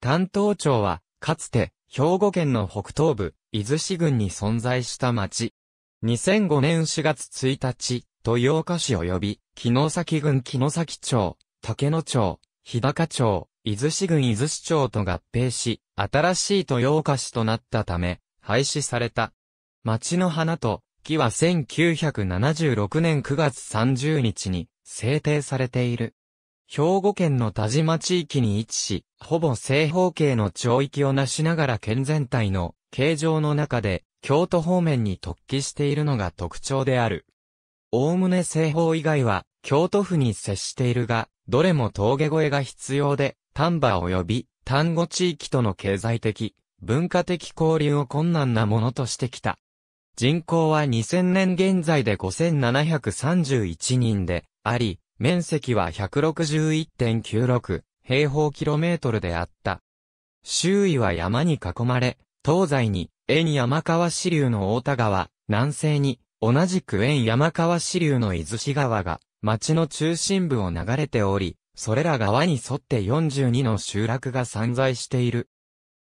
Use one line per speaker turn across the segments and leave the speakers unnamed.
担当町は、かつて、兵庫県の北東部、伊豆市郡に存在した町。2005年4月1日、豊岡市及び、木の崎郡の崎町、竹野町、日高町、伊豆市郡伊豆市町と合併し、新しい豊岡市となったため、廃止された。町の花と木は1976年9月30日に制定されている。兵庫県の田島地域に位置し、ほぼ正方形の町域をなしながら県全体の形状の中で、京都方面に突起しているのが特徴である。おおむね西方以外は、京都府に接しているが、どれも峠越えが必要で、丹波及び丹後地域との経済的、文化的交流を困難なものとしてきた。人口は2000年現在で5731人であり、面積は161.96平方キロメートルであった。周囲は山に囲まれ、東西に、円山川支流の大田川、南西に、同じく円山川支流の伊豆市川が、町の中心部を流れており、それら川に沿って42の集落が散在している。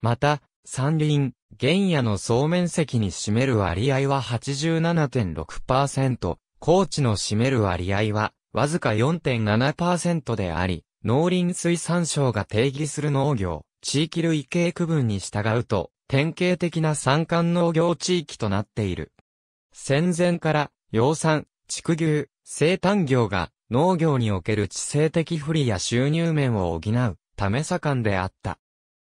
また、山林、原野の総面積に占める割合は87.6%、高地の占める割合はわずか4.7%であり、農林水産省が定義する農業、地域類型区分に従うと、典型的な山間農業地域となっている。戦前から、養蚕、畜牛、生産業が農業における知性的不利や収入面を補うため盛んであった。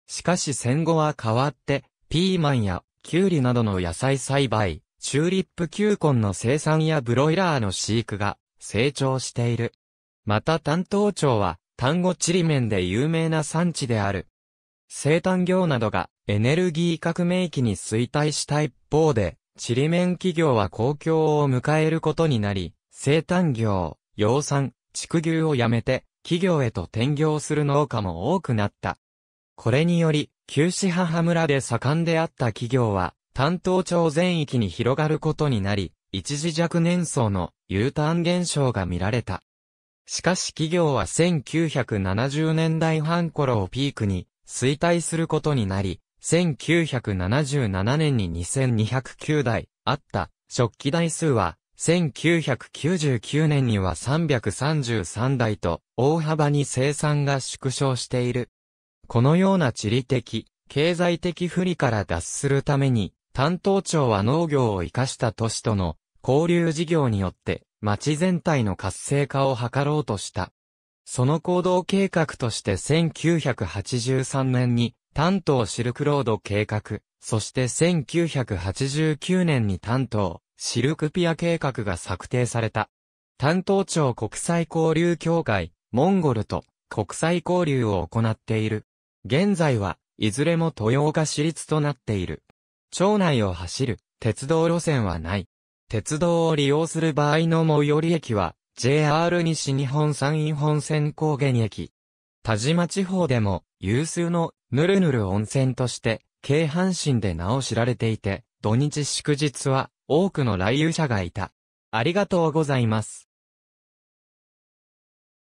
しかし戦後は変わって、ピーマンやキュウリなどの野菜栽培、チューリップ球根の生産やブロイラーの飼育が成長している。また担当庁は、単語地理面で有名な産地である。生誕業などがエネルギー革命期に衰退した一方で、地理面企業は公共を迎えることになり、生誕業、養蚕、畜牛をやめて、企業へと転業する農家も多くなった。これにより、旧市母村で盛んであった企業は、担当町全域に広がることになり、一時若年層の U ターン現象が見られた。しかし企業は1970年代半頃をピークに衰退することになり、1977年に2209台あった食器台数は1999年には333台と大幅に生産が縮小している。このような地理的、経済的不利から脱するために担当庁は農業を活かした都市との交流事業によって町全体の活性化を図ろうとした。その行動計画として1983年に担当シルクロード計画、そして1989年に担当シルクピア計画が策定された。担当庁国際交流協会、モンゴルと国際交流を行っている。現在はいずれも豊岡市立となっている。町内を走る鉄道路線はない。鉄道を利用する場合の最寄り駅は、JR 西日本山陰本線高原駅。田島地方でも、有数の、ぬるぬる温泉として、京阪神で名を知られていて、土日祝日は、多くの来遊者がいた。ありがとうございます。